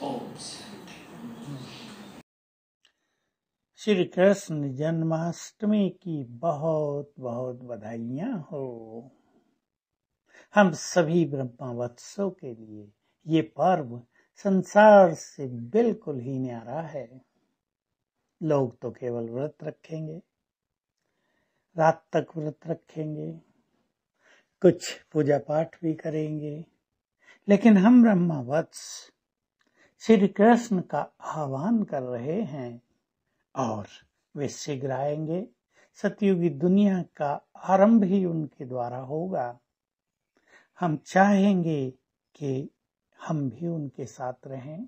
homes. Shri Krishna Janmashtami की बहुत बहुत बधाइयां हो हम सभी ब्रह्मा वत्सों के लिए ये पर्व संसार से बिल्कुल ही न्यारा है लोग तो केवल व्रत रखेंगे रात तक व्रत रखेंगे कुछ पूजा पाठ भी करेंगे लेकिन हम ब्रह्मा वत्स श्री कृष्ण का आह्वान कर रहे हैं और वे शीघ्र आएंगे सतयुगी दुनिया का आरंभ ही उनके द्वारा होगा हम चाहेंगे कि हम भी उनके साथ रहें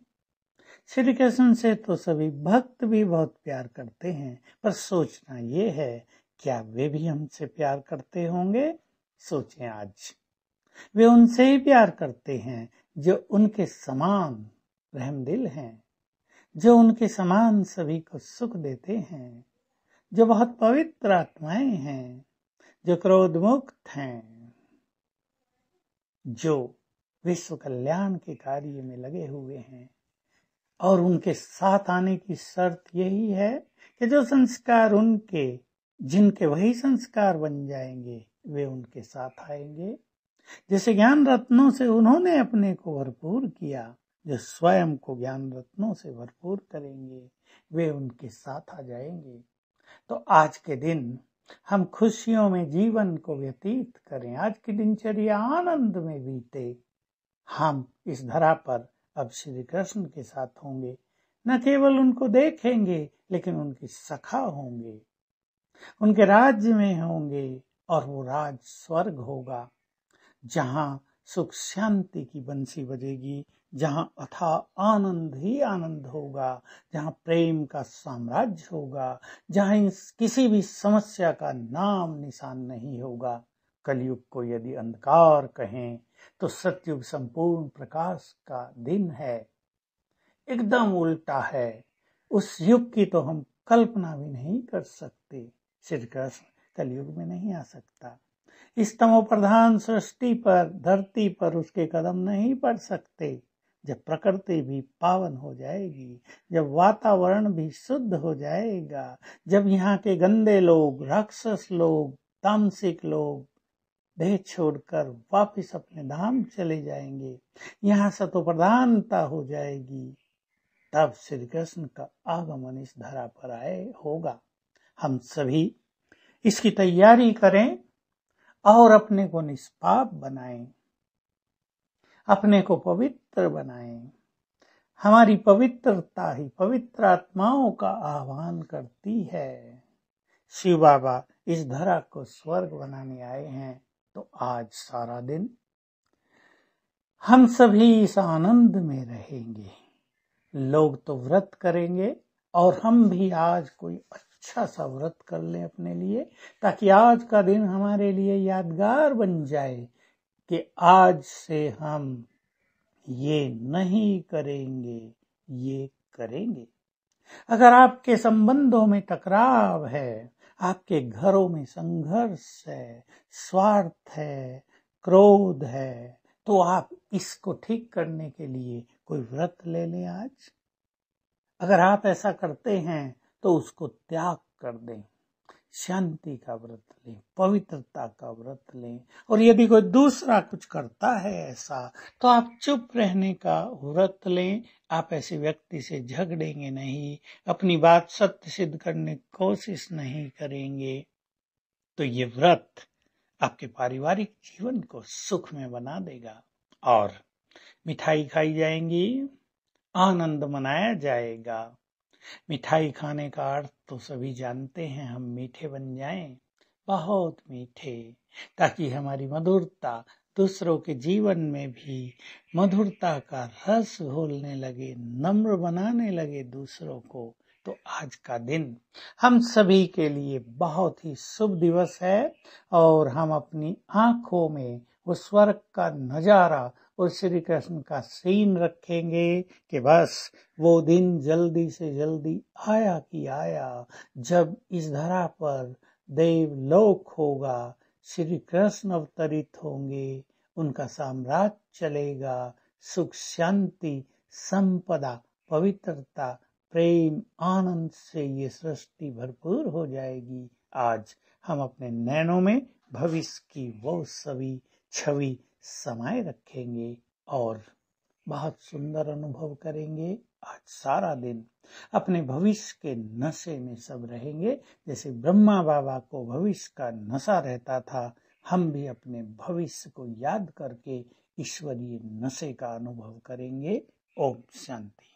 श्री कृष्ण से तो सभी भक्त भी बहुत प्यार करते हैं पर सोचना ये है क्या वे भी हमसे प्यार करते होंगे सोचें आज वे उनसे ही प्यार करते हैं जो उनके समान रहमदिल हैं जो उनके समान सभी को सुख देते हैं जो बहुत पवित्र आत्माएं हैं जो क्रोध मुक्त हैं जो विश्व कल्याण के कार्य में लगे हुए हैं और उनके साथ आने की शर्त यही है कि जो संस्कार उनके जिनके वही संस्कार बन जाएंगे वे उनके साथ आएंगे जैसे ज्ञान रत्नों से उन्होंने अपने को भरपूर किया जो स्वयं को ज्ञान रत्नों से भरपूर करेंगे वे उनके साथ आ जाएंगे तो आज के दिन हम खुशियों में जीवन को व्यतीत करें आज की दिनचर्या आनंद में बीते हम इस धरा पर अब श्री कृष्ण के साथ होंगे न केवल उनको देखेंगे लेकिन उनकी सखा होंगे उनके राज्य में होंगे और वो राज स्वर्ग होगा जहां सुख शांति की बंसी बजेगी जहां अथा आनंद ही आनंद होगा जहाँ प्रेम का साम्राज्य होगा जहां किसी भी समस्या का नाम निशान नहीं होगा कलयुग को यदि अंधकार कहें तो सत्युग संपूर्ण प्रकाश का दिन है एकदम उल्टा है उस युग की तो हम कल्पना भी नहीं कर सकते श्री कृष्ण कलयुग में नहीं आ सकता इस तमो प्रधान सृष्टि पर धरती पर उसके कदम नहीं पड़ सकते जब प्रकृति भी पावन हो जाएगी जब वातावरण भी शुद्ध हो जाएगा जब यहाँ के गंदे लोग राक्षस लोग तामसिक लोग देह छोड़कर वापिस अपने धाम चले जाएंगे यहाँ सतो प्रधानता हो जाएगी तब श्री कृष्ण का आगमन इस धरा पर आए होगा हम सभी इसकी तैयारी करें और अपने को निष्पाप बनाएं अपने को पवित्र बनाएं हमारी पवित्रता ही पवित्र आत्माओं का आह्वान करती है शिव बाबा इस धरा को स्वर्ग बनाने आए हैं तो आज सारा दिन हम सभी इस आनंद में रहेंगे लोग तो व्रत करेंगे और हम भी आज कोई अच्छा सा व्रत कर लें अपने लिए ताकि आज का दिन हमारे लिए यादगार बन जाए कि आज से हम ये नहीं करेंगे ये करेंगे अगर आपके संबंधों में टकराव है आपके घरों में संघर्ष है स्वार्थ है क्रोध है तो आप इसको ठीक करने के लिए कोई व्रत ले लें आज अगर आप ऐसा करते हैं तो उसको त्याग कर दें शांति का व्रत लें पवित्रता का व्रत लें और यदि कोई दूसरा कुछ करता है ऐसा तो आप चुप रहने का व्रत लें आप ऐसे व्यक्ति से झगड़ेंगे नहीं अपनी बात सत्य सिद्ध करने की कोशिश नहीं करेंगे तो ये व्रत आपके पारिवारिक जीवन को सुख में बना देगा और मिठाई खाई जाएंगी आनंद मनाया जाएगा मिठाई खाने का अर्थ तो सभी जानते हैं हम मीठे बन जाएं, बहुत मीठे ताकि हमारी मधुरता दूसरों के जीवन में भी मधुरता का रस घोलने लगे नम्र बनाने लगे दूसरों को तो आज का दिन हम सभी के लिए बहुत ही शुभ दिवस है और हम अपनी आंखों में उस स्वर्ग का नजारा और श्री कृष्ण का सीन रखेंगे कि बस वो दिन जल्दी से जल्दी आया कि आया जब इस धरा पर देव लोक होगा श्री कृष्ण अवतरित होंगे उनका साम्राज्य चलेगा सुख शांति संपदा पवित्रता प्रेम आनंद से ये सृष्टि भरपूर हो जाएगी आज हम अपने नैनों में भविष्य की वो सभी छवि समय रखेंगे और बहुत सुंदर अनुभव करेंगे आज सारा दिन अपने भविष्य के नशे में सब रहेंगे जैसे ब्रह्मा बाबा को भविष्य का नशा रहता था हम भी अपने भविष्य को याद करके ईश्वरीय नशे का अनुभव करेंगे ओम शांति